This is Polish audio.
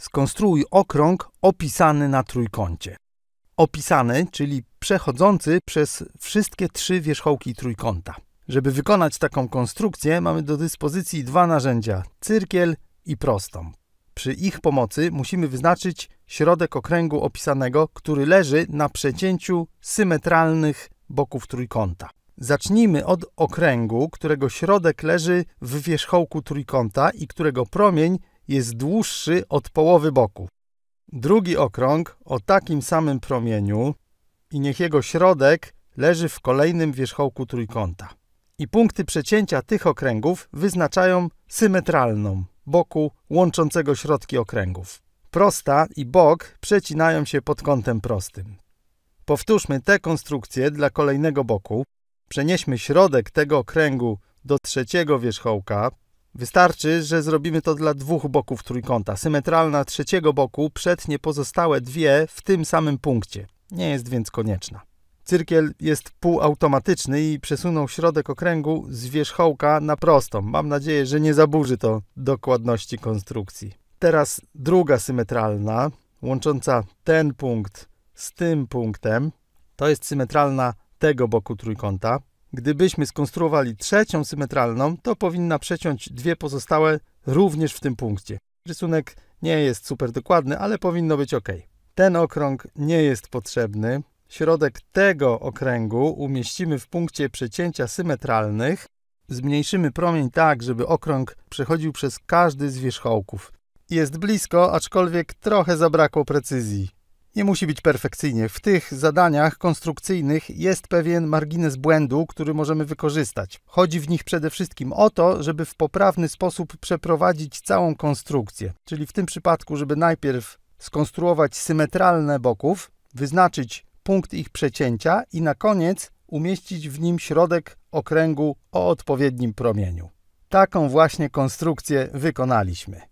Skonstruuj okrąg opisany na trójkącie. Opisany, czyli przechodzący przez wszystkie trzy wierzchołki trójkąta. Żeby wykonać taką konstrukcję, mamy do dyspozycji dwa narzędzia: cyrkiel i prostą. Przy ich pomocy musimy wyznaczyć środek okręgu opisanego, który leży na przecięciu symetralnych boków trójkąta. Zacznijmy od okręgu, którego środek leży w wierzchołku trójkąta i którego promień jest dłuższy od połowy boku. Drugi okrąg o takim samym promieniu i niech jego środek leży w kolejnym wierzchołku trójkąta. I punkty przecięcia tych okręgów wyznaczają symetralną boku łączącego środki okręgów. Prosta i bok przecinają się pod kątem prostym. Powtórzmy tę konstrukcję dla kolejnego boku. Przenieśmy środek tego okręgu do trzeciego wierzchołka, Wystarczy, że zrobimy to dla dwóch boków trójkąta. Symetralna trzeciego boku przetnie pozostałe dwie w tym samym punkcie. Nie jest więc konieczna. Cyrkiel jest półautomatyczny i przesunął środek okręgu z wierzchołka na prostą. Mam nadzieję, że nie zaburzy to dokładności konstrukcji. Teraz druga symetralna, łącząca ten punkt z tym punktem. To jest symetralna tego boku trójkąta. Gdybyśmy skonstruowali trzecią symetralną, to powinna przeciąć dwie pozostałe również w tym punkcie. Rysunek nie jest super dokładny, ale powinno być ok. Ten okrąg nie jest potrzebny. Środek tego okręgu umieścimy w punkcie przecięcia symetralnych. Zmniejszymy promień tak, żeby okrąg przechodził przez każdy z wierzchołków. Jest blisko, aczkolwiek trochę zabrakło precyzji. Nie musi być perfekcyjnie. W tych zadaniach konstrukcyjnych jest pewien margines błędu, który możemy wykorzystać. Chodzi w nich przede wszystkim o to, żeby w poprawny sposób przeprowadzić całą konstrukcję. Czyli w tym przypadku, żeby najpierw skonstruować symetralne boków, wyznaczyć punkt ich przecięcia i na koniec umieścić w nim środek okręgu o odpowiednim promieniu. Taką właśnie konstrukcję wykonaliśmy.